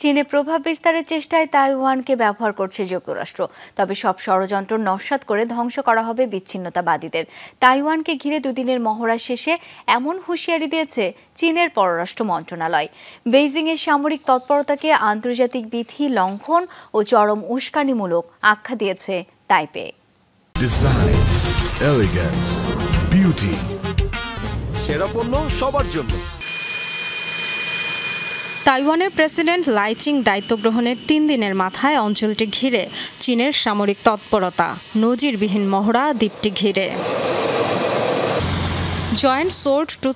চীনে প্রভাব বিস্তারের চেষ্টায় তাইওয়ানকে ব্যবহার করছে যুক্তরাষ্ট্র তবে সব ষড়যন্ত্র নস্বাত করে ধ্বংস করা হবে বিচ্ছিন্নতাবাদীদের তাইওয়ানকে ঘিরে দুদিনের মহড়া শেষে এমন হুঁশিয়ারি দিয়েছে চীনের পররাষ্ট্র মন্ত্রণালয় বেইজিংয়ের সামরিক তৎপরতাকে আন্তর্জাতিক বিধি লঙ্ঘন ও চরম উস্কানিমূলক আখ্যা দিয়েছে তাইপে সেরা পণ্য সবার জন্য তাইওয়ানের প্রেসিডেন্ট লাইচিং দায়িত্ব গ্রহণের তিন দিনের মাথায় অঞ্চলটি ঘিরে চীনের সামরিক তৎপরতা নজিরবিহীন মহড়া দ্বীপটি ঘিরে জয়েন্ট সোর্ড টু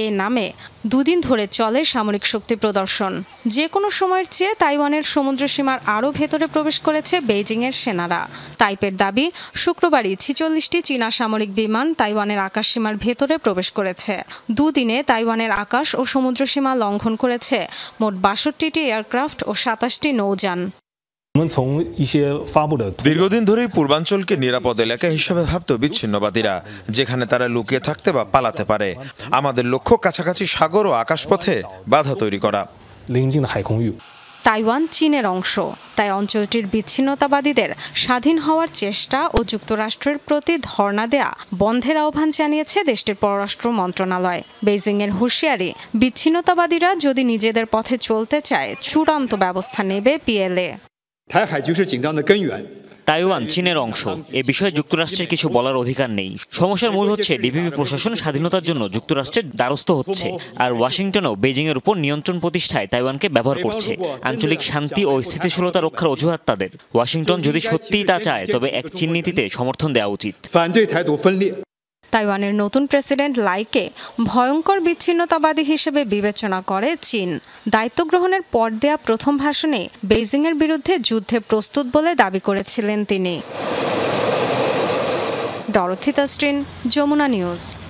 এ নামে দুদিন ধরে চলে সামরিক শক্তি প্রদর্শন যে কোনো সময়ের চেয়ে তাইওয়ানের সমুদ্রসীমার আরও ভেতরে প্রবেশ করেছে বেইজিংয়ের সেনারা তাইপের দাবি শুক্রবারই ছিচল্লিশটি চীনা সামরিক বিমান তাইওয়ানের আকাশসীমার ভেতরে প্রবেশ করেছে দুদিনে তাইওয়ানের আকাশ ও সমুদ্রসীমা লঙ্ঘন করেছে মোট বাষট্টিটি এয়ারক্রাফট ও সাতাশটি নৌযান দীর্ঘদিন ধরেই পূর্বাঞ্চলকে নিরাপদ এলাকা হিসেবে ভাবত বিচ্ছিন্নবাদীরা যেখানে তারা লুকিয়ে থাকতে বা পালাতে পারে আমাদের লক্ষ্য কাছাকাছি সাগর ও আকাশপথে বাধা তৈরি করা তাইওয়ান চীনের অংশ তাই অঞ্চলটির বিচ্ছিন্নতাবাদীদের স্বাধীন হওয়ার চেষ্টা ও যুক্তরাষ্ট্রের প্রতি ধর্ণা দেয়া বন্ধের আহ্বান জানিয়েছে দেশটির পররাষ্ট্র মন্ত্রণালয় এর হুঁশিয়ারি বিচ্ছিন্নতাবাদীরা যদি নিজেদের পথে চলতে চায় চূড়ান্ত ব্যবস্থা নেবে পিএলএ 台海局势紧张的根源。তাইওয়ান চীনের অংশ এ বিষয়ে যুক্তরাষ্ট্রের কিছু বলার অধিকার নেই সমস্যার মূল হচ্ছে ডিবিপি প্রশাসন স্বাধীনতার জন্য যুক্তরাষ্ট্রের দ্বারস্থ হচ্ছে আর ওয়াশিংটনও বেজিংয়ের উপর নিয়ন্ত্রণ প্রতিষ্ঠায় তাইওয়ানকে ব্যবহার করছে আঞ্চলিক শান্তি ও স্থিতিশীলতা রক্ষার অজুহাত তাদের ওয়াশিংটন যদি সত্যিই তা চায় তবে এক চীন নীতিতে সমর্থন দেওয়া উচিত তাইওয়ানের নতুন প্রেসিডেন্ট লাইকে ভয়ঙ্কর বিচ্ছিন্নতাবাদী হিসেবে বিবেচনা করে চীন দায়িত্ব গ্রহণের পর দেয়া প্রথম ভাষণে বেইজিংয়ের বিরুদ্ধে যুদ্ধে প্রস্তুত বলে দাবি করেছিলেন তিনি স্ট্রিন যমুনা নিউজ